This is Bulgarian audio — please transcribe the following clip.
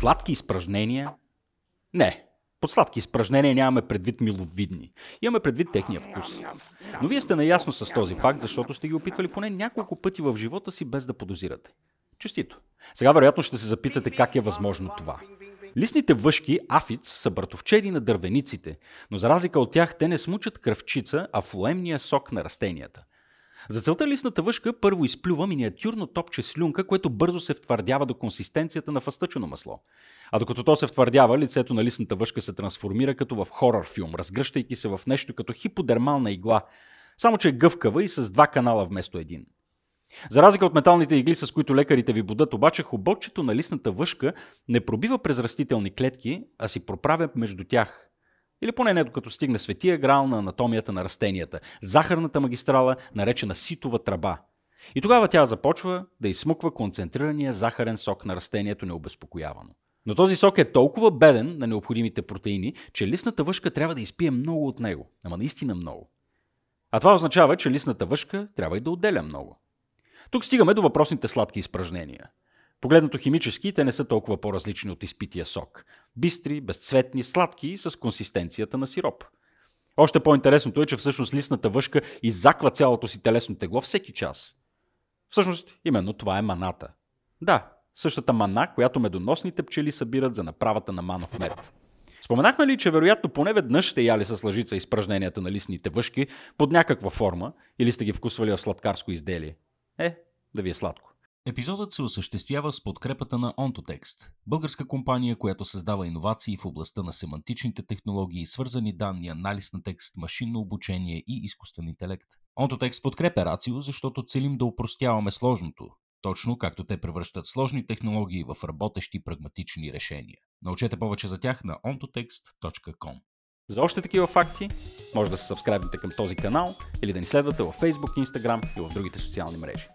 сладки изпражнения? Не, под сладки изпражнения нямаме предвид миловидни. Имаме предвид техния вкус. Но вие сте наясно с този факт, защото сте ги опитвали поне няколко пъти в живота си без да подозирате. Честито. Сега вероятно ще се запитате как е възможно това. Лисните въшки, афиц, са братовчери на дървениците, но за разлика от тях те не смучат кръвчица, а флоемния сок на растенията – за целта листната въшка първо изплюва миниатюрно топче слюнка, което бързо се втвърдява до консистенцията на фъстъчено масло. А докато то се втвърдява, лицето на листната въжка се трансформира като в хорър филм, разгръщайки се в нещо като хиподермална игла, само че е гъвкава и с два канала вместо един. За разлика от металните игли, с които лекарите ви будат, обаче хоботчето на листната въшка не пробива през растителни клетки, а си проправя между тях – или поне не докато стигне светия грал на анатомията на растенията. Захарната магистрала, наречена ситова тръба. И тогава тя започва да изсмуква концентрирания захарен сок на растението необезпокоявано. Но този сок е толкова беден на необходимите протеини, че листната въшка трябва да изпие много от него. Ама наистина много. А това означава, че листната въшка трябва и да отделя много. Тук стигаме до въпросните сладки изпражнения. Погледнато химически, те не са толкова по-различни от изпития сок. Бистри, безцветни, сладки и с консистенцията на сироп. Още по-интересното е, че всъщност листната въшка иззаква цялото си телесно тегло всеки час. Всъщност, именно това е маната. Да, същата мана, която медоносните пчели събират за направата на манов мед. Споменахме ли, че вероятно поне веднъж сте яли с лъжица изпражненията на листните въшки под някаква форма или сте ги вкусвали в сладкарско изделие? Е, да ви е сладко. Епизодът се осъществява с подкрепата на OntoText, българска компания, която създава иновации в областта на семантичните технологии, свързани данни, анализ на текст, машинно обучение и изкуствен интелект. OntoText подкрепя Рацио, защото целим да упростяваме сложното, точно както те превръщат сложни технологии в работещи прагматични решения. Научете повече за тях на ontotext.com. За още такива факти, може да се абонирате към този канал или да ни следвате във Facebook, Instagram и в другите социални мрежи.